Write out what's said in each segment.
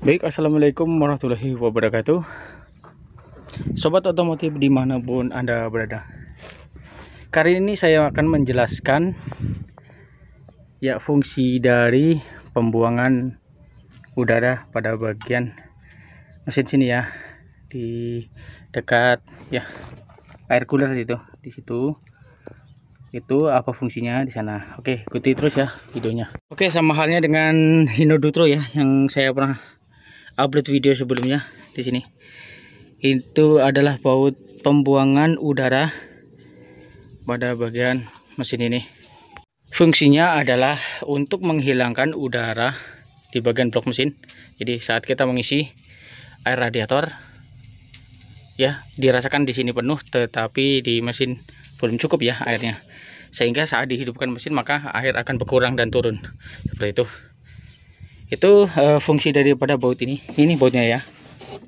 Baik, Assalamualaikum warahmatullahi wabarakatuh Sobat otomotif dimanapun Anda berada Kali ini saya akan menjelaskan Ya, fungsi dari pembuangan udara pada bagian mesin sini ya Di dekat ya air cooler itu Di situ itu apa fungsinya di sana oke ikuti terus ya videonya oke sama halnya dengan Hino Dutro ya yang saya pernah upload video sebelumnya di sini itu adalah baut pembuangan udara pada bagian mesin ini fungsinya adalah untuk menghilangkan udara di bagian blok mesin jadi saat kita mengisi air radiator ya dirasakan di sini penuh tetapi di mesin belum cukup ya airnya sehingga saat dihidupkan mesin maka air akan berkurang dan turun seperti itu itu uh, fungsi daripada baut ini ini bautnya ya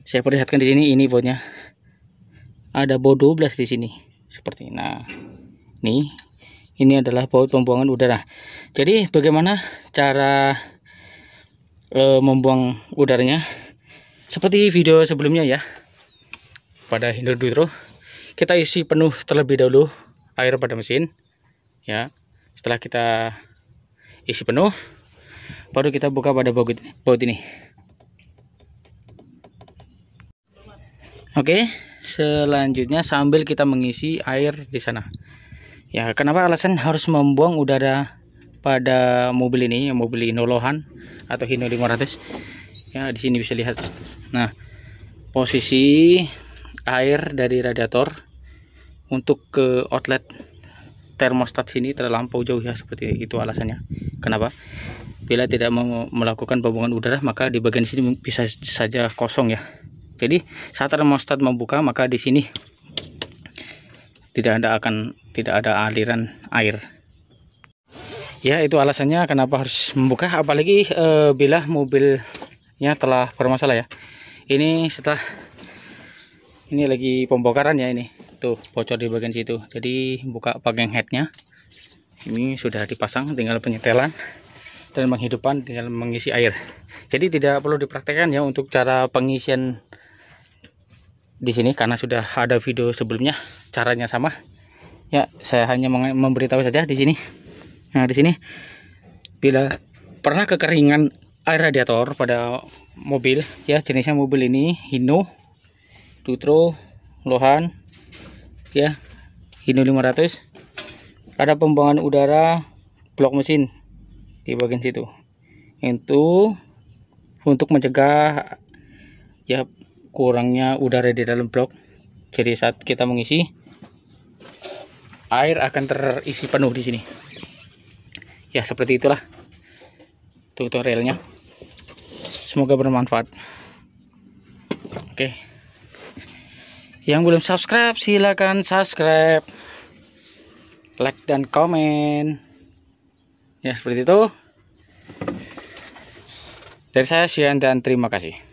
saya perlihatkan di sini ini bautnya ada baut 12 di sini seperti ini. nah ini, ini adalah baut pembuangan udara jadi bagaimana cara e, membuang udaranya seperti video sebelumnya ya pada Hindu Dutro kita isi penuh terlebih dahulu air pada mesin ya setelah kita isi penuh baru kita buka pada baut ini, baut ini. Oke, selanjutnya sambil kita mengisi air di sana. Ya, kenapa alasan harus membuang udara pada mobil ini, mobil Inolohan atau Hino 500? Ya, di sini bisa lihat. Nah, posisi air dari radiator untuk ke outlet termostat sini terlampau jauh ya seperti itu alasannya kenapa bila tidak mau melakukan pembuangan udara maka di bagian sini bisa saja kosong ya jadi saat termostat membuka maka di sini tidak ada akan tidak ada aliran air ya itu alasannya kenapa harus membuka apalagi e, bila mobilnya telah bermasalah ya ini setelah ini lagi pembongkaran ya ini tuh bocor di bagian situ jadi buka bagian headnya ini sudah dipasang tinggal penyetelan dan menghidupkan tinggal mengisi air jadi tidak perlu dipraktekkan ya untuk cara pengisian di sini karena sudah ada video sebelumnya caranya sama ya saya hanya memberitahu saja di sini nah di sini bila pernah kekeringan air radiator pada mobil ya jenisnya mobil ini Hino Dutro Lohan ya Hino 500 ada pembuangan udara blok mesin di bagian situ itu untuk mencegah ya kurangnya udara di dalam blok jadi saat kita mengisi air akan terisi penuh di sini ya seperti itulah tutorialnya semoga bermanfaat oke okay yang belum subscribe silahkan subscribe like dan komen ya seperti itu dari saya Sian dan terima kasih